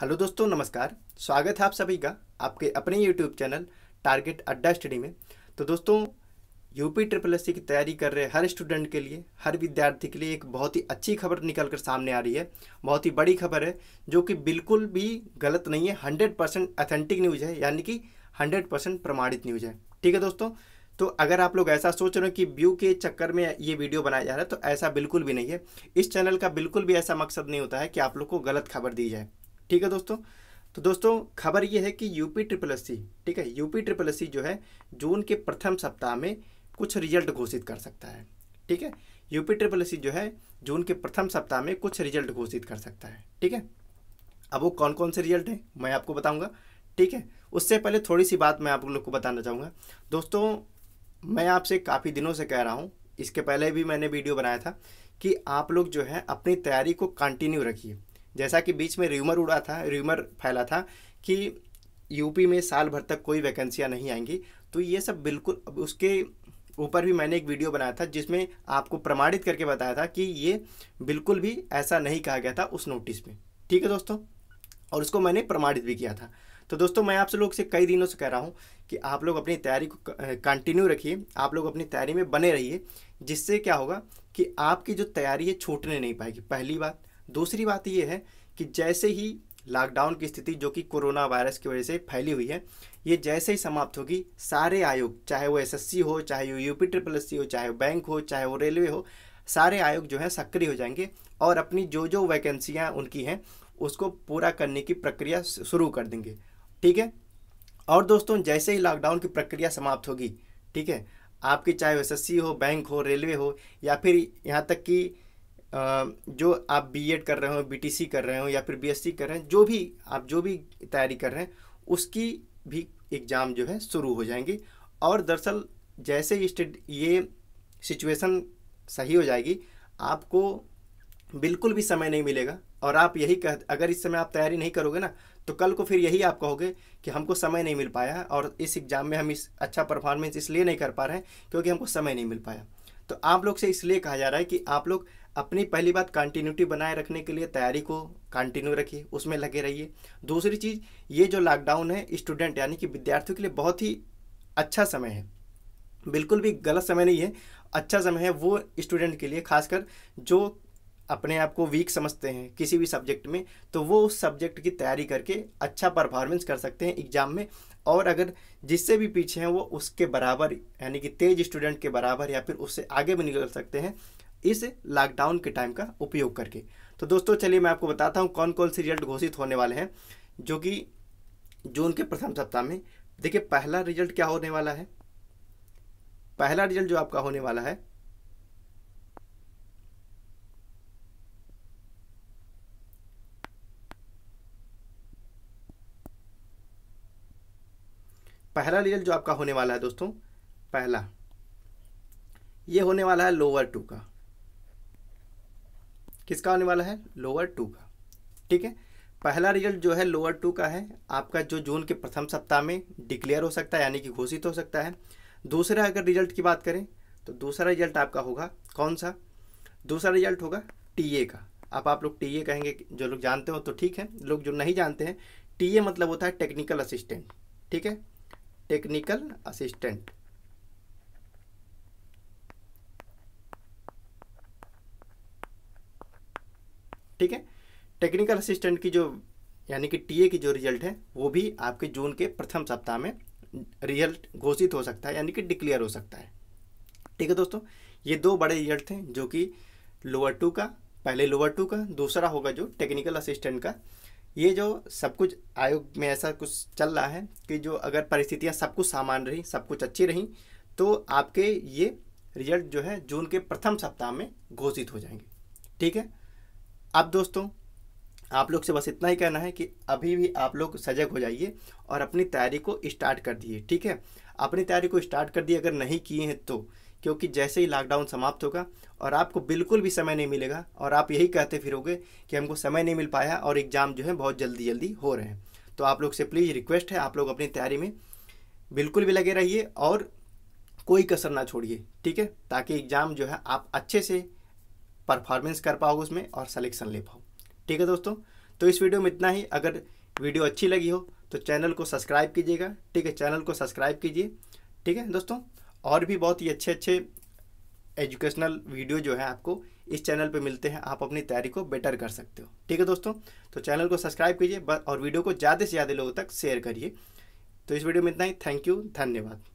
hello दोस्तों नमस्कार स्वागत है आप सभी का आपके अपने YouTube channel target Adda study में तो दोस्तों यूपी ट्रिपल एस की तैयारी कर रहे हर स्टूडेंट के लिए हर विद्यार्थी के लिए एक बहुत ही अच्छी खबर निकल कर सामने आ रही है बहुत ही बड़ी खबर है जो कि बिल्कुल भी गलत नहीं है हंड्रेड परसेंट अथेंटिक न्यूज़ है यानी कि हंड्रेड परसेंट प्रमाणित न्यूज़ है ठीक है दोस्तों तो अगर आप लोग ऐसा सोच रहे हो कि व्यू के चक्कर में ये वीडियो बनाया जा रहा है तो ऐसा बिल्कुल भी नहीं है इस चैनल का बिल्कुल भी ऐसा मकसद नहीं होता है कि आप लोग को गलत खबर दी जाए ठीक है दोस्तों तो दोस्तों खबर ये है कि यूपी ट्रिपल एस सी ठीक है यूपी ट्रिपल एस सी जो है जून के प्रथम सप्ताह में कुछ रिजल्ट घोषित कर सकता है ठीक है यूपी ट्रिपल एस सी जो है जून के प्रथम सप्ताह में कुछ रिजल्ट घोषित कर सकता है ठीक है अब वो कौन कौन से रिजल्ट हैं मैं आपको बताऊंगा ठीक है उससे पहले थोड़ी सी बात मैं आप लोग को बताना चाहूँगा दोस्तों मैं आपसे काफ़ी दिनों से कह रहा हूँ इसके पहले भी मैंने वीडियो बनाया था कि आप लोग जो है अपनी तैयारी को कंटिन्यू रखिए जैसा कि बीच में र्यूमर उड़ा था र्यूमर फैला था कि यूपी में साल भर तक कोई वैकेंसियाँ नहीं आएंगी तो ये सब बिल्कुल उसके ऊपर भी मैंने एक वीडियो बनाया था जिसमें आपको प्रमाणित करके बताया था कि ये बिल्कुल भी ऐसा नहीं कहा गया था उस नोटिस में ठीक है दोस्तों और उसको मैंने प्रमाणित भी किया था तो दोस्तों मैं आप लोग से कई दिनों से कह रहा हूँ कि आप लोग अपनी तैयारी को कंटिन्यू रखिए आप लोग अपनी तैयारी में बने रहिए जिससे क्या होगा कि आपकी जो तैयारी है छूटने नहीं पाएगी पहली बात दूसरी बात यह है कि जैसे ही लॉकडाउन की स्थिति जो कि कोरोना वायरस की वजह से फैली हुई है ये जैसे ही समाप्त होगी सारे आयोग चाहे वो एसएससी हो चाहे वो यूपी ट्रिपल एस हो चाहे वो बैंक हो चाहे वो रेलवे हो सारे आयोग जो है सक्रिय हो जाएंगे और अपनी जो जो वैकेंसियाँ उनकी हैं उसको पूरा करने की प्रक्रिया शुरू कर देंगे ठीक है और दोस्तों जैसे ही लॉकडाउन की प्रक्रिया समाप्त होगी ठीक है आपकी चाहे एस हो बैंक हो रेलवे हो या फिर यहाँ तक कि जो आप बीएड कर रहे हो बीटीसी कर रहे हो या फिर बीएससी कर रहे हैं जो भी आप जो भी तैयारी कर रहे हैं उसकी भी एग्ज़ाम जो है शुरू हो जाएंगी और दरअसल जैसे ये सिचुएशन सही हो जाएगी आपको बिल्कुल भी समय नहीं मिलेगा और आप यही कह अगर इस समय आप तैयारी नहीं करोगे ना तो कल को फिर यही आप कहोगे कि हमको समय नहीं मिल पाया और इस एग्ज़ाम में हम इस अच्छा परफॉर्मेंस इसलिए नहीं कर पा रहे हैं क्योंकि हमको समय नहीं मिल पाया तो आप लोग से इसलिए कहा जा रहा है कि आप लोग अपनी पहली बात कंटिन्यूटी बनाए रखने के लिए तैयारी को कंटिन्यू रखिए उसमें लगे रहिए दूसरी चीज़ ये जो लॉकडाउन है स्टूडेंट यानी कि विद्यार्थियों के लिए बहुत ही अच्छा समय है बिल्कुल भी गलत समय नहीं है अच्छा समय है वो स्टूडेंट के लिए खासकर जो अपने आप को वीक समझते हैं किसी भी सब्जेक्ट में तो वो उस सब्जेक्ट की तैयारी करके अच्छा परफॉर्मेंस कर सकते हैं एग्ज़ाम में और अगर जिससे भी पीछे हैं वो उसके बराबर यानी कि तेज स्टूडेंट के बराबर या फिर उससे आगे भी निकल सकते हैं इस लॉकडाउन के टाइम का उपयोग करके तो दोस्तों चलिए मैं आपको बताता हूँ कौन कौन से रिजल्ट घोषित होने वाले हैं जो कि जून के प्रथम सप्ताह में देखिए पहला रिजल्ट क्या होने वाला है पहला रिजल्ट जो आपका होने वाला है पहला रिजल्ट जो आपका होने वाला है दोस्तों पहला ये होने वाला है लोअर टू का किसका होने वाला है लोअर टू का ठीक है पहला रिजल्ट जो है लोअर टू का है आपका जो जून के प्रथम सप्ताह में डिक्लेयर हो सकता है यानी कि घोषित हो सकता है दूसरा अगर रिजल्ट की बात करें तो दूसरा रिजल्ट आपका होगा कौन सा दूसरा रिजल्ट होगा टीए का आप आप लोग टीए कहेंगे जो लोग जानते हो तो ठीक है लोग जो नहीं जानते हैं टीए मतलब होता है टेक्निकल असिस्टेंट ठीक है टेक्निकल असिस्टेंट ठीक है टेक्निकल असिस्टेंट की जो यानी कि टीए की जो रिजल्ट है वो भी आपके जून के प्रथम सप्ताह में रिजल्ट घोषित हो सकता है यानी कि डिक्लेयर हो सकता है ठीक है दोस्तों ये दो बड़े रिजल्ट थे जो कि लोअर टू का पहले लोअर टू का दूसरा होगा जो टेक्निकल असिस्टेंट का ये जो सब कुछ आयोग में ऐसा कुछ चल रहा है कि जो अगर परिस्थितियाँ सब कुछ सामान रही सब कुछ अच्छी रहीं तो आपके ये रिजल्ट जो है जून के प्रथम सप्ताह में घोषित हो जाएंगे ठीक है अब दोस्तों आप लोग से बस इतना ही कहना है कि अभी भी आप लोग सजग हो जाइए और अपनी तैयारी को स्टार्ट कर दिए ठीक है अपनी तैयारी को स्टार्ट कर दिए अगर नहीं किए हैं तो क्योंकि जैसे ही लॉकडाउन समाप्त होगा और आपको बिल्कुल भी समय नहीं मिलेगा और आप यही कहते फिरोगे कि हमको समय नहीं मिल पाया और एग्ज़ाम जो है बहुत जल्दी जल्दी हो रहे हैं तो आप लोग से प्लीज़ रिक्वेस्ट है आप लोग अपनी तैयारी में बिल्कुल भी लगे रहिए और कोई कसर ना छोड़िए ठीक है ताकि एग्ज़ाम जो है आप अच्छे से परफॉर्मेंस कर पाओगे उसमें और सलेक्शन ले पाओ ठीक है दोस्तों तो इस वीडियो में इतना ही अगर वीडियो अच्छी लगी हो तो चैनल को सब्सक्राइब कीजिएगा ठीक है चैनल को सब्सक्राइब कीजिए ठीक है दोस्तों और भी बहुत ही अच्छे अच्छे एजुकेशनल वीडियो जो है आपको इस चैनल पे मिलते हैं आप अपनी तैयारी को बेटर कर सकते हो ठीक है दोस्तों तो चैनल को सब्सक्राइब कीजिए और वीडियो को ज़्यादा से ज़्यादा लोगों तक शेयर करिए तो इस वीडियो में इतना ही थैंक यू धन्यवाद